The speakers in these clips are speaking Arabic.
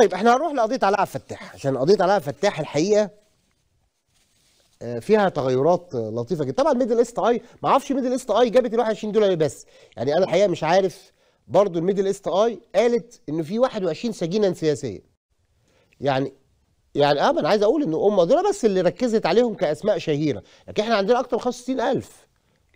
طيب احنا هنروح لقضيه علاء عبد الفتاح عشان قضيه علاء عبد الفتاح الحقيقه آه، فيها تغيرات آه، لطيفه جدا طبعا ميدل ايست اي ما اعرفش ميدل ايست اي جابت ال 21 دولار إيه بس يعني انا الحقيقه مش عارف برضو الميدل ايست اي قالت ان في 21 سجينا سياسيه يعني يعني اه انا عايز اقول ان هم دول بس اللي ركزت عليهم كاسماء شهيره لكن احنا عندنا اكتر من 65000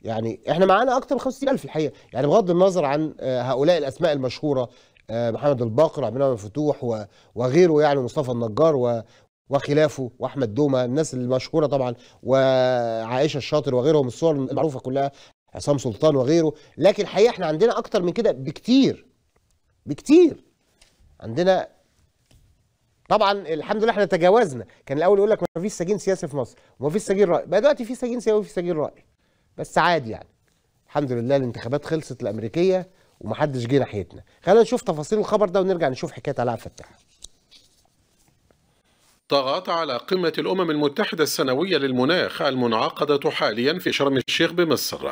يعني احنا معانا اكتر من 65000 الحقيقه يعني بغض النظر عن آه، هؤلاء الاسماء المشهوره آه، محمد الباقر عبد المنعم فتوح وغيره يعني مصطفى النجار وخلافه واحمد دوما الناس المشهوره طبعا وعائشه الشاطر وغيرهم الصور المعروفه كلها عصام سلطان وغيره لكن الحقيقه احنا عندنا اكتر من كده بكتير بكتير عندنا طبعا الحمد لله احنا تجاوزنا كان الاول يقول لك ما فيش سجين سياسي في مصر وما فيش سجين رأي بقى دلوقتي في سجين سياسي وفي سجين رأي بس عادي يعني الحمد لله الانتخابات خلصت الامريكيه ومحدش جه ناحيتنا خلينا نشوف تفاصيل الخبر ده ونرجع نشوف حكايه علاء فتاح ضغط على قمة الأمم المتحدة السنوية للمناخ المنعقدة حاليا في شرم الشيخ بمصر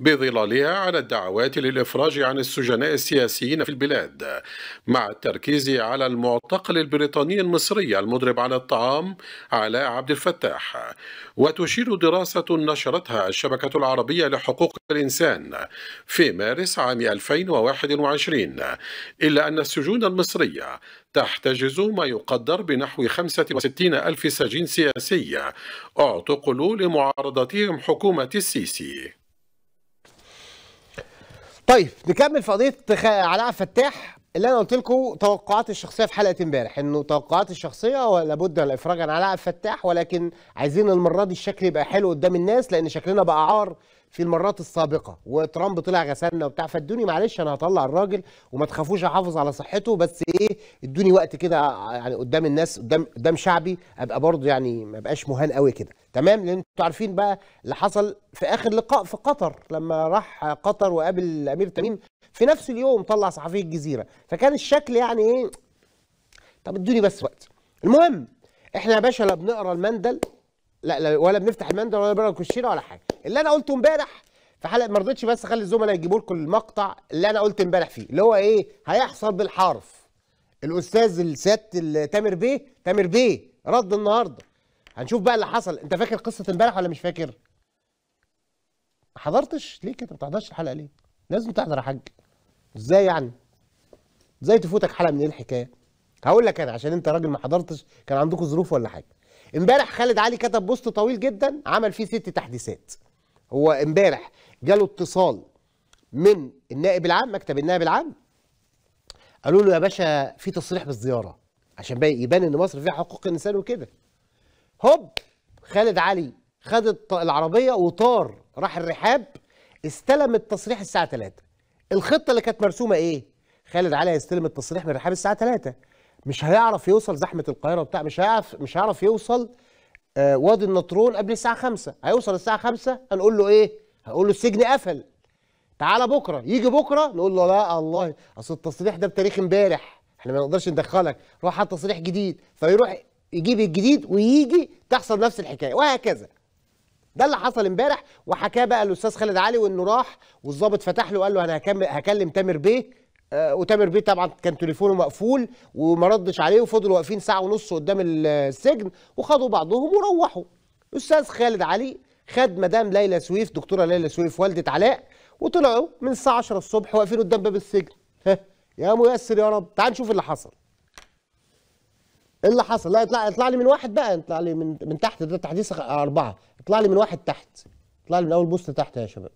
بظلالها على الدعوات للإفراج عن السجناء السياسيين في البلاد مع التركيز على المعتقل البريطاني المصري المضرب على الطعام علاء عبد الفتاح وتشير دراسة نشرتها الشبكة العربية لحقوق الإنسان في مارس عام 2021 إلا أن السجون المصرية تحتجز ما يقدر بنحو 65 ألف سجين سياسي اعتقلوا لمعارضتهم حكومة السيسي طيب نكمل في قضية علاء فتاح اللي انا قلت لكم توقعات الشخصيه في حلقه امبارح انه توقعات الشخصيه لابد من الافراج عن علاء فتاح ولكن عايزين المره دي الشكل يبقى حلو قدام الناس لان شكلنا بقى عار في المرات السابقه وترامب طلع غسلنا وبتاع فادوني معلش انا هطلع الراجل وما تخافوش احافظ على صحته بس ايه ادوني وقت كده يعني قدام الناس قدام قدام شعبي ابقى برضه يعني ما بقاش مهان قوي كده تمام لان انتوا عارفين بقى اللي حصل في اخر لقاء في قطر لما راح قطر وقابل الامير تميم في نفس اليوم طلع صحفي الجزيره فكان الشكل يعني ايه طب ادوني بس وقت المهم احنا يا باشا لا بنقرا المندل لا, لا ولا بنفتح المندل ولا بنقرا الكوشينه ولا حاجه اللي انا قلته امبارح في حلقه ما رضيتش بس اخلي الزملاء يجيبوا لكم المقطع اللي انا قلت امبارح فيه اللي هو ايه هيحصل بالحرف الاستاذ السياده تامر بيه تامر بيه رد النهارده هنشوف بقى اللي حصل انت فاكر قصه امبارح ولا مش فاكر ما حضرتش ليه كده ما بتحضرش الحلقه ليه لازم تحضر يا حاج ازاي يعني ازاي تفوتك حلقه من الحكايه هقول لك انا عشان انت راجل ما حضرتش كان عندكم ظروف ولا حاجه امبارح خالد علي كتب بوست طويل جدا عمل فيه ست تحديثات هو امبارح جاله اتصال من النائب العام مكتب النائب العام قالوا له يا باشا في تصريح بالزياره عشان بقى يبان ان مصر فيها حقوق انسان وكده هوب خالد علي خد العربيه وطار راح الرحاب استلم التصريح الساعه 3 الخطه اللي كانت مرسومه ايه خالد علي هيستلم التصريح من الرحاب الساعه 3 مش هيعرف يوصل زحمه القاهره وبتاع مش هيعرف مش هيعرف يوصل آه وادي النطرون قبل الساعه 5 هيوصل الساعه 5 هنقول له ايه هقول له السجن قفل تعالى بكره يجي بكره نقول له لا الله اصل التصريح ده بتاريخ امبارح احنا ما نقدرش ندخلك روح هات تصريح جديد فيروح يجيب الجديد ويجي تحصل نفس الحكايه وهكذا ده اللي حصل امبارح وحكاه بقى الاستاذ خالد علي وانه راح والظابط فتح له وقال له انا هكمل هكلم تامر بيه آه، وتامر بيه طبعا كان تليفونه مقفول وما ردش عليه وفضلوا واقفين ساعه ونص قدام السجن وخدوا بعضهم وروحوا الاستاذ خالد علي خد مدام ليلى سويف دكتوره ليلى سويف والده علاء وطلعوا من الساعه 10 الصبح واقفين قدام باب السجن ها يا ميسر يا رب تعال نشوف اللي حصل ايه اللي حصل لا اطلع اطلع لي من واحد بقى اطلع لي من من تحت ده تحديث اربعه اطلع لي من واحد تحت اطلع لي من اول بوست تحت يا شباب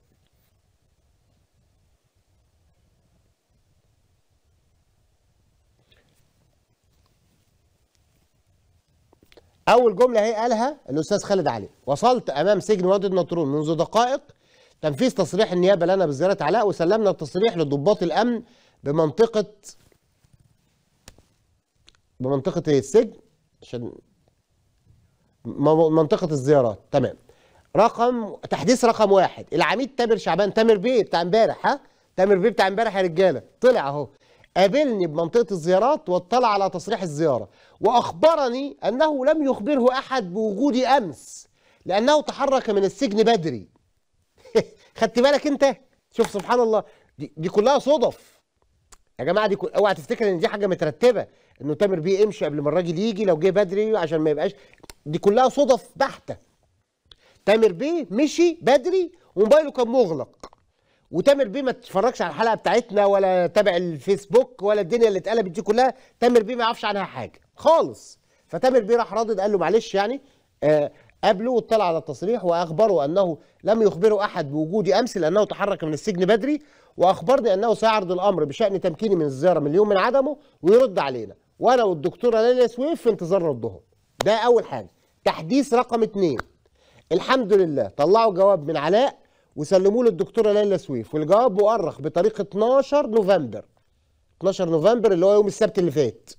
اول جمله هي قالها الاستاذ خالد علي وصلت امام سجن وادي النطرون منذ دقائق تنفيذ تصريح النيابه لنا بزياره علاء وسلمنا التصريح لضباط الامن بمنطقه بمنطقه السجن عشان منطقه الزيارات تمام رقم تحديث رقم واحد العميد تامر شعبان تامر بيه بتاع امبارح ها تامر بيه بتاع امبارح يا رجاله طلع اهو قابلني بمنطقة الزيارات واطلع على تصريح الزيارة وأخبرني أنه لم يخبره أحد بوجودي أمس لأنه تحرك من السجن بدري خدت بالك أنت؟ شوف سبحان الله دي, دي كلها صدف يا جماعة دي اوعى تفتكر إن دي حاجة مترتبة إنه تامر بيه امشي قبل ما الراجل يجي لو جه بدري عشان ما يبقاش دي كلها صدف بحتة تامر بيه مشي بدري وموبايله كان مغلق وتامر بيه ما تتفرجش على الحلقه بتاعتنا ولا تابع الفيسبوك ولا الدنيا اللي اتقلبت دي كلها تامر بيه ما يعرفش عنها حاجه خالص فتامر بيه راح رادد قال له معلش يعني آه قابله واطلع على التصريح واخبره انه لم يخبره احد بوجودي امس لانه تحرك من السجن بدري واخبرني انه سيعرض الامر بشان تمكيني من الزياره من اليوم من عدمه ويرد علينا وانا والدكتوره ليلى سويف في انتظار ردهم ده اول حاجه تحديث رقم اتنين الحمد لله طلعوا جواب من علاء وسلموه للدكتوره ليلى سويف والجواب مؤرخ بتاريخ 12 نوفمبر 12 نوفمبر اللي هو يوم السبت اللي فات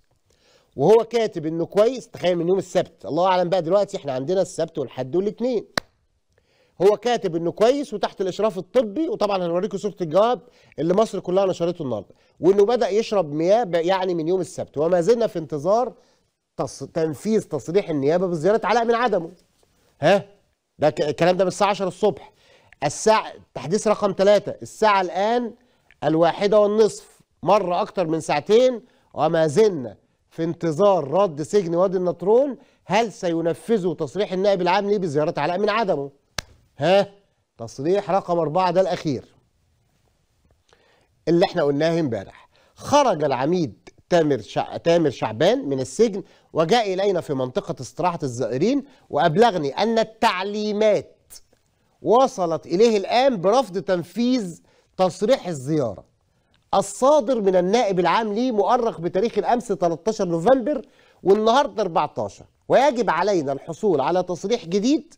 وهو كاتب انه كويس تخيل من يوم السبت الله اعلم بقى دلوقتي احنا عندنا السبت والحد والاثنين هو كاتب انه كويس وتحت الاشراف الطبي وطبعا هنوريكم صوره الجواب اللي مصر كلها نشرته النهارده وانه بدا يشرب مياه يعني من يوم السبت وما زلنا في انتظار تص... تنفيذ تصريح النيابه بزياره علاء من عدمه ها ده الكلام ده من الساعه 10 الصبح الساعة تحديث رقم ثلاثة الساعة الآن الواحدة والنصف مرة أكتر من ساعتين وما زلنا في انتظار رد سجن وادي النطرون هل سينفذوا تصريح النائب العام ليه بزيارة علاء من عدمه ها تصريح رقم أربعة ده الأخير اللي احنا قلناه امبارح خرج العميد تامر شع... تامر شعبان من السجن وجاء إلينا في منطقة استراحة الزائرين وأبلغني أن التعليمات وصلت إليه الآن برفض تنفيذ تصريح الزيارة الصادر من النائب العام ليه مؤرخ بتاريخ الأمس 13 نوفمبر والنهاردة 14 ويجب علينا الحصول على تصريح جديد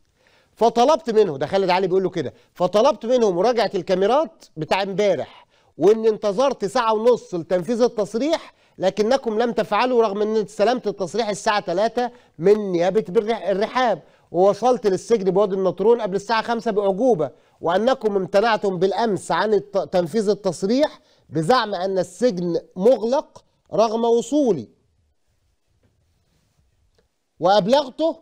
فطلبت منه ده خالد علي بيقول له كده فطلبت منه مراجعة الكاميرات بتاع امبارح وإن انتظرت ساعة ونص لتنفيذ التصريح لكنكم لم تفعلوا رغم أن استلمت التصريح الساعة 3 من نيابة الرحاب ووصلت للسجن بوادي النطرون قبل الساعة 5 بأعجوبة وأنكم امتنعتم بالأمس عن تنفيذ التصريح بزعم أن السجن مغلق رغم وصولي وأبلغته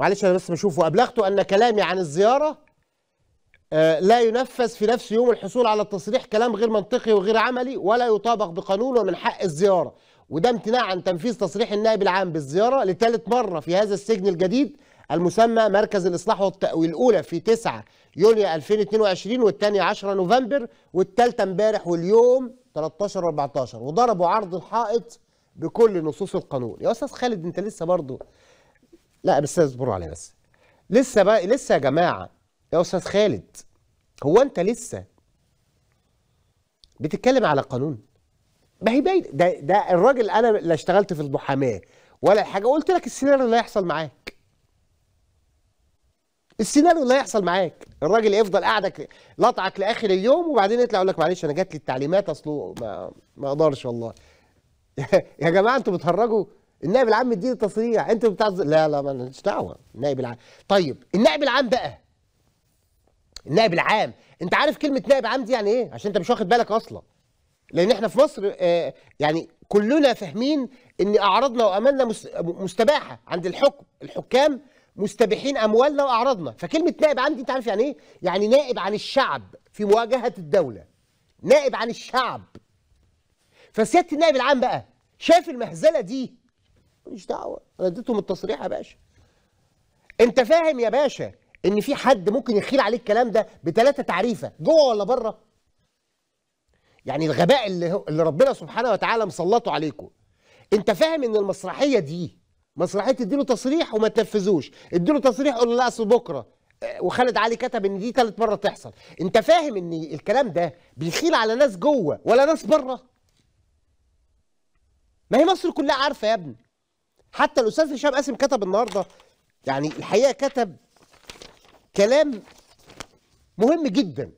معلش أنا بس بشوفه أبلغته أن كلامي عن الزيارة آه، لا ينفذ في نفس يوم الحصول على التصريح كلام غير منطقي وغير عملي ولا يطابق بقانون ومن حق الزيارة وده امتناع عن تنفيذ تصريح النائب العام بالزيارة لثالث مرة في هذا السجن الجديد المسمى مركز الإصلاح والتأويل الأولى في 9 يوليو 2022 والثانية 10 نوفمبر والثالثة امبارح واليوم 13 و14 وضربوا عرض الحائط بكل نصوص القانون يا أستاذ خالد أنت لسه برضه لا بس اصبروا عليا بس لسه بقى لسه يا جماعة يا استاذ خالد هو انت لسه بتتكلم على قانون ما هي باين ده ده الراجل انا لا اشتغلت في المحاماه ولا حاجه قلت لك السيناريو اللي هيحصل معاك السيناريو اللي هيحصل معاك الراجل يفضل قاعدك لطعك لاخر اليوم وبعدين يطلع يقول لك معلش انا جات لي التعليمات اصله ما ما اقدرش والله يا جماعه انتوا بتهرجوا النائب العام مديني تصريح انتوا بتاع لا لا لناش دعوه النائب العام طيب النائب العام بقى النائب العام انت عارف كلمه نائب عام دي يعني ايه عشان انت مش واخد بالك اصلا لان احنا في مصر آه يعني كلنا فاهمين ان اعراضنا وامالنا مستباحه عند الحكم الحكام مستبيحين اموالنا واعراضنا فكلمه نائب عام دي انت عارف يعني ايه يعني نائب عن الشعب في مواجهه الدوله نائب عن الشعب فسياده النائب العام بقى شايف المهزله دي ماليش دعوه انا اديتهم التصريح يا باشا انت فاهم يا باشا ان في حد ممكن يخيل عليه الكلام ده بثلاثه تعريفه جوه ولا بره يعني الغباء اللي, اللي ربنا سبحانه وتعالى مسلطه عليكم انت فاهم ان المسرحيه دي مسرحيه اديله تصريح وما تنفذوش اديله تصريح قول له لا اصل بكره اه، وخالد علي كتب ان دي ثالث مره تحصل انت فاهم ان الكلام ده بيخيل على ناس جوه ولا ناس بره ما هي مصر كلها عارفه يا ابني حتى الاستاذ هشام قاسم كتب النهارده يعني الحقيقه كتب كلام مهم جدا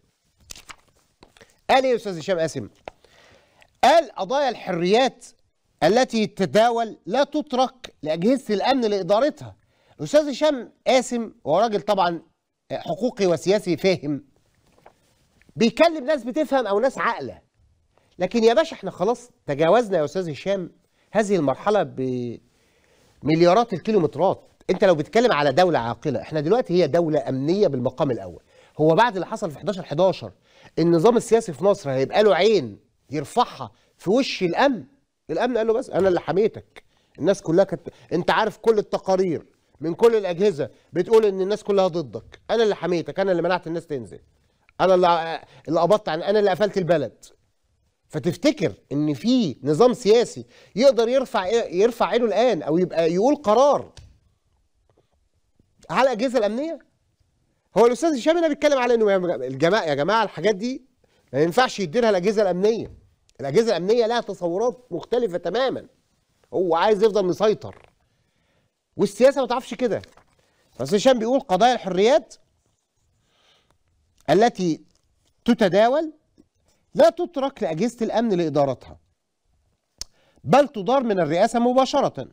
قال ايه يا استاذ هشام قاسم قال قضايا الحريات التي تتداول لا تترك لاجهزه الامن لادارتها الاستاذ هشام قاسم وراجل راجل طبعا حقوقي وسياسي فاهم بيكلم ناس بتفهم او ناس عاقله لكن يا باشا احنا خلاص تجاوزنا يا استاذ هشام هذه المرحله بمليارات الكيلومترات انت لو بتتكلم على دوله عاقله احنا دلوقتي هي دوله امنيه بالمقام الاول هو بعد اللي حصل في 11 11 النظام السياسي في مصر هيبقى له عين يرفعها في وش الامن الامن قال له بس انا اللي حميتك الناس كلها كانت انت عارف كل التقارير من كل الاجهزه بتقول ان الناس كلها ضدك انا اللي حميتك انا اللي منعت الناس تنزل انا اللي اللي قبضت عن انا اللي قفلت البلد فتفتكر ان في نظام سياسي يقدر يرفع يرفع عينه الان او يبقى يقول قرار على الاجهزه الامنيه هو الاستاذ هشام هنا بيتكلم على انه الجماعه يا جماعه الحاجات دي ما ينفعش يديرها الاجهزه الامنيه الاجهزه الامنيه لها تصورات مختلفه تماما هو عايز يفضل مسيطر والسياسه ما تعرفش كده الاستاذ هشام بيقول قضايا الحريات التي تتداول لا تترك لاجهزه الامن لادارتها بل تدار من الرئاسه مباشره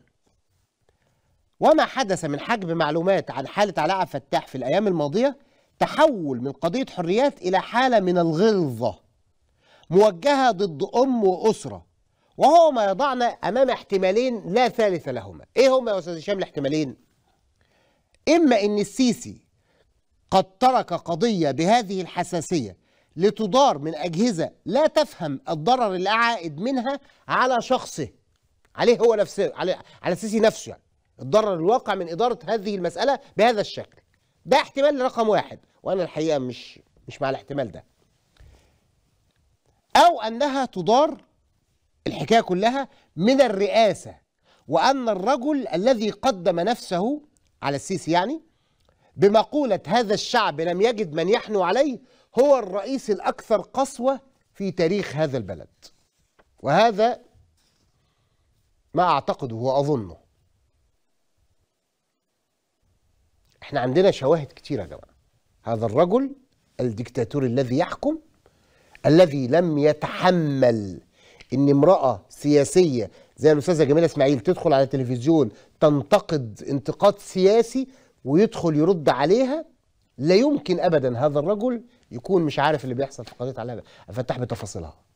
وما حدث من حجب معلومات عن حالة علاء عبد الفتاح في الأيام الماضية تحول من قضية حريات إلى حالة من الغلظة موجهة ضد أم وأسرة وهو ما يضعنا أمام احتمالين لا ثالث لهما إيه هما يا أستاذ هشام الاحتمالين؟ إما إن السيسي قد ترك قضية بهذه الحساسية لتدار من أجهزة لا تفهم الضرر العائد منها على شخصه عليه هو نفسه على, على السيسي نفسه يعني الضرر الواقع من إدارة هذه المسألة بهذا الشكل ده احتمال رقم واحد وأنا الحقيقة مش مش مع الاحتمال ده أو أنها تضار الحكاية كلها من الرئاسة وأن الرجل الذي قدم نفسه على السيسي يعني بمقولة هذا الشعب لم يجد من يحنو عليه هو الرئيس الأكثر قسوة في تاريخ هذا البلد وهذا ما أعتقده وأظنه احنا عندنا شواهد كتيرة يا جماعه هذا الرجل الدكتاتور الذي يحكم الذي لم يتحمل ان امراه سياسيه زي الاستاذه جميله اسماعيل تدخل على التلفزيون تنتقد انتقاد سياسي ويدخل يرد عليها لا يمكن ابدا هذا الرجل يكون مش عارف اللي بيحصل في قضيه علاء أفتح بتفاصيلها